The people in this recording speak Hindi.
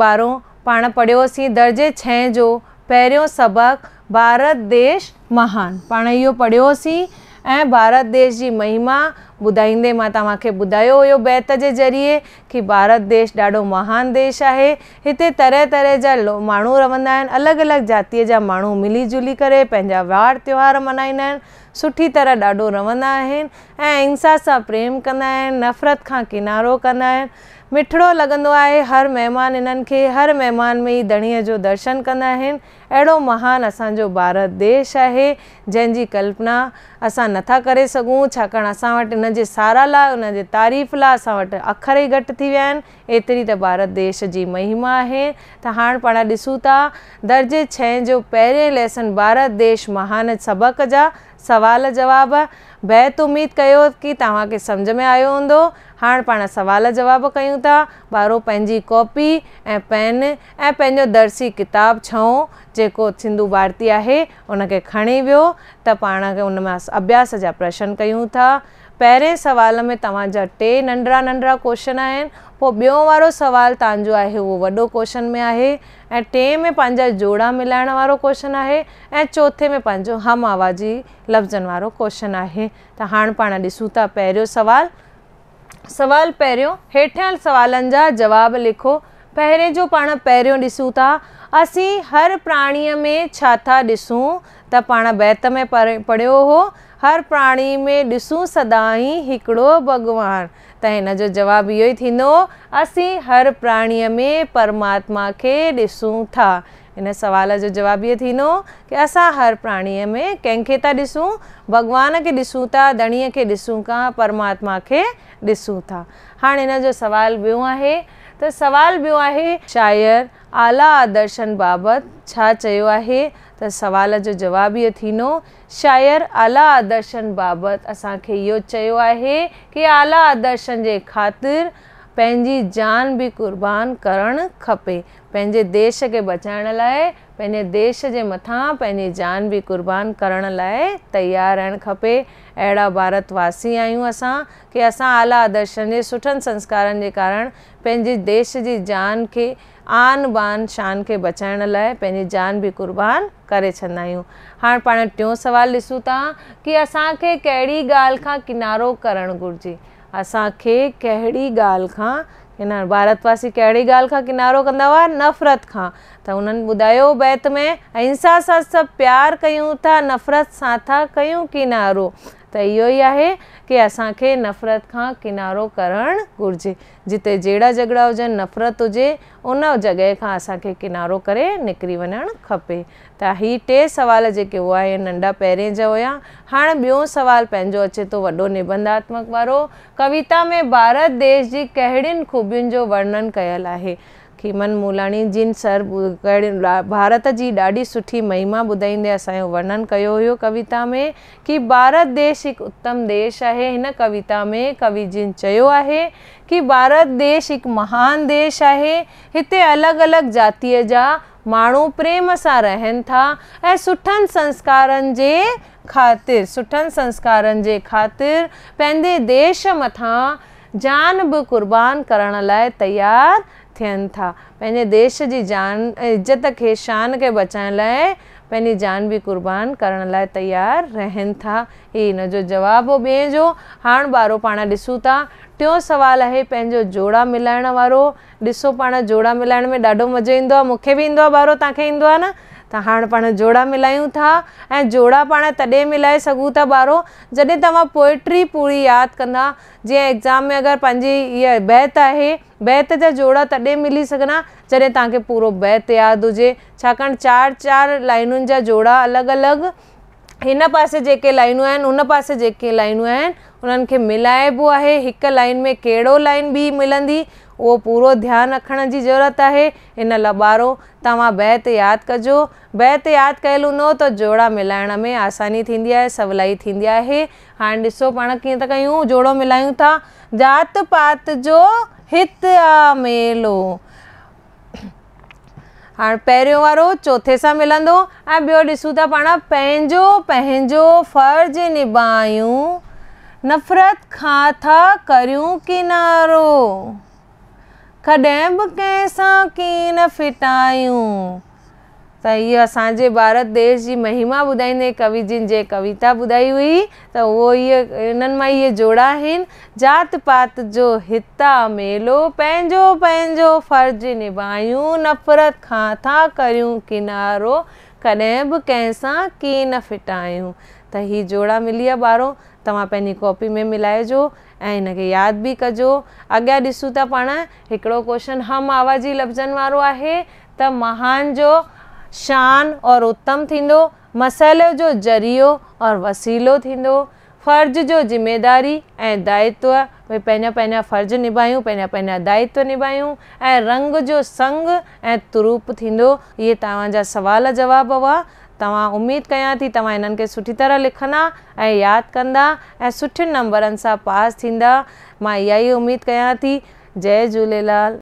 ॿारहों पाण पढ़ियोसीं दर्जे छह जो पहिरियों सबक भारत देश महान पाण यो पढ़ियोसीं ए भारत देश की महिमा बुधाइंदे मां तव्हांखे हो बैत के ज़रिए कि भारत देश ढो महान देश है इतने तरह तरह जा मू रहा अलग अलग अलॻि ज जा मिली जुली करा वार त्यौहार मल्हाईंदा सुठी तरह ढो रहंदा आहिनि ऐं प्रेम कंदा नफ़रत का किनारो कह मिठड़ो लॻंदो आहे हर महिमान इन्हनि खे हर महिमान में ई धणीअ जो दर्शन कंदा आहिनि अहिड़ो महान असांजो भारत देश आहे जंहिंजी कल्पना असां नथा करे सघूं छाकाणि असां वटि इन जे सारा लाइ उनजे तारीफ़ लाइ असां वटि अख़र ई घटि थी विया आहिनि एतिरी त भारत देश जी महिमा आहे त हाणे पाण ॾिसूं था दर्जे छहें जो पहिरियों लेसन भारत देश महान सबक़ जा सवाल जवाब बैत उम्मीद कर कि तव्हांखे समझ में आयो हों हाँ पा सवाल जवाब क्यों था ॿारहो कॉपी ए पेन ऐं दर्सी किताब छो जो सिंधु भारती है उनके खी वो तो पा उन अभ्यास जा प्रश्न क्यों था पहिरें सुवाल में तव्हांजा टे नंढड़ा नंढड़ा क्वेश्चन आहिनि पोइ ॿियो वारो सुवालु तव्हांजो आहे उहो वॾो क्वेश्चन में आहे ऐं टे में पंहिंजा जोड़ा मिलाइण वारो क्वेश्चन आहे ऐं चोथे में पंहिंजो हम आवाजी लफ़्ज़नि वारो क्वेश्चन आहे त हाणे पाण ॾिसूं था पहिरियों सुवालु सुवालु पहिरियों हेठियल सुवालनि जा जवाब लिखो पहिरें जो पाण पहिरियों ॾिसूं था असीं हर प्राणीअ में छा था ॾिसूं त पाण बैत में पढ़े पढ़ियो हो हर प्राणी में ॾिसूं सदा हिकिड़ो भगवान त हिन जो जवाबु इहो ई हर प्राणी में परमात्मा खे ॾिसूं था हिन सवाल जो जवाब ये थो कि असां हर प्राणी में कंहिंखे था ॾिसूं भॻवान खे ॾिसूं था धणीअ खे ॾिसूं था परमात्मा खे ॾिसूं था हाणे हिन जो सुवालु ॿियो त सवाल ॿियो आहे शायर आला आदर्शन बाबति छा चयो आहे त सवाल जो जवाबु इहो थींदो शायर आला आदर्शन बाबति असांखे इहो चयो आहे की आला आदर्शन जे ख़ातिर पंहिंजी जान बि कुर्बान करणु खपे पंहिंजे देश खे बचाइण लाइ पंहिंजे देश जे मथां पंहिंजी जान बि कुर्बान करण लाइ तयारु रहणु खपे अहिड़ा भारतवासी आहियूं असां की असां आला आदर्शनि जे सुठनि संस्कारनि जे कारण पंहिंजे देश जी जान खे आन बान शान खे बचाइण लाइ पंहिंजी जान बि क़ुर्बान करे छॾंदा आहियूं हाणे पाण टियों सवालु ॾिसूं था की असांखे कहिड़ी ॻाल्हि खां किनारो करणु घुरिजे असा कहिड़ी ॻाल्हि खां भारतवासी कड़ी गाल का किनारो कंदा हुआ नफ़रत खां त बैत में अहिंसा सा सब प्यार कयूं था नफ़रत से था कयूं किनारो तो इहो ही आहे की असांखे नफ़रत का किनारो करणु घुरिजे जिते जड़ा झगड़ा होजन नफ़रत हुए उन जगह का असांखे किनारो कर निकरी वन खपे तो हि टे सवाल जो हुआ आहे नंढा पैर जा हुया हाणे ॿियो सुवालु अचे तो वो निबंधात्मक वो कविता में भारत देश की कहड़ी ख़ूबियुनि जो वर्णन कल है हेमन मूलाणी जिन सर भारत जी ढी सुठी महिमा ॿुधाईंदे अस वर्णन कयो हुयो कविता में कि भारत देश एक उत्तम देश है इन कविता में कवि जिन है कि भारत देश एक महान देश है इतने अलग अलग जाति जा मू प्रेम से रहन था ऐं सुठनि संस्कारनि जे ख़ातिर सुठन संस्कार जे ख़ातिर पंहिंजे देश मथा जान भी क़ुर्बान करण लाय तैयार थियनि था पंहिंजे देश जी जान इज़त खे शान खे बचाइण लाइ पंहिंजी जान बि क़ुर्बान करण लाइ तयारु रहनि था हीअ हिन जो जवाबु हो ॿिए जो हाणे ॿारो पाण ॾिसूं था टियों सुवालु आहे पंहिंजो जोड़ा मिलाइण वारो ॾिसो पाण जोड़ा मिलाइण में ॾाढो मज़ो ईंदो आहे मूंखे बि ईंदो आहे ॿारो तव्हांखे ईंदो आहे न त हाणे पाण जोड़ा मिलायूं था ऐं जोड़ा पाण तॾहिं मिलाए सघूं था ॿार जॾहिं तव्हां पोएट्री पूरी यादि कंदा जीअं एग्ज़ाम में अगरि पंहिंजी इहा बैत आहे बैत जा जोड़ा तॾहिं मिली सघंदा जॾहिं तव्हांखे पूरो बैत यादि हुजे छाकाणि चारि चारि लाइनुनि जा जोड़ा अलॻि अलॻि हिन पासे जेके लाइनूं आहिनि उन पासे जेके लाइनूं आहिनि उन्हनि खे मिलाइबो आहे हिकु लाइन में कहिड़ो लाइन बि मिलंदी उहो पूरो ध्यानु रखण जी ज़रूरत आहे इन लॿारो तव्हां बैत यादि कजो बैत यादि कयलु हूंदो त जोड़ा मिलाइण में आसानी थींदी आहे सवलाई थींदी आहे हाणे ॾिसो पाण कीअं था कयूं जोड़ो मिलायूं था जात पात जो मेलो हाँ पैरों वारो चोथे सां मिलंदो ऐं ॿियो ॾिसूं था फ़र्ज़ निभायूं नफ़रत खां था करियूं किनारो कॾहिं बि कंहिंसां की न फिटायूं तो ये असाजे भारत देश की महिमा बुधाई कवि जिन जे कविता बुधाई हुई तो वो ये इन में ये जोड़ा हैं जात पात जो हिता मेलो पंहिंजो पंहिंजो फ़र्ज़ निभायूं नफ़रत खां था करूँ किनारो कॾहिं भी कंहिंसां की न फिटायूँ तो ये जोड़ा मिली विया ॿारहों तव्हां कॉपी में मिलाइजो ऐं हिनखे यादि बि कजो अगर ऐसू तो पा एक क्वेश्चन हम आवाज़ी लफ़्ज़नि वारो आहे त महान जो शान और उत्तम थींदो मसाइलो जो ज़रियो और वसीलो थींदो फ़र्ज़ जो जिम्मेदारी ए दायित्व भई पंहिंजा पंहिंजा फ़र्ज़ निभायूं पंहिंजा पंहिंजा दायित्व निभायूं ए रंग जो संग ए तुरूप थींदो इहे तव्हांजा सुवाल जवाब हुआ तव्हां उम्मीद क्या थी तव्हां हिननि खे सुठी तरह लिखना ए याद कंदा ए सुठे नंबरनि सां पास थींदा मां यही उम्मीद क्या थी जय झूलेलाल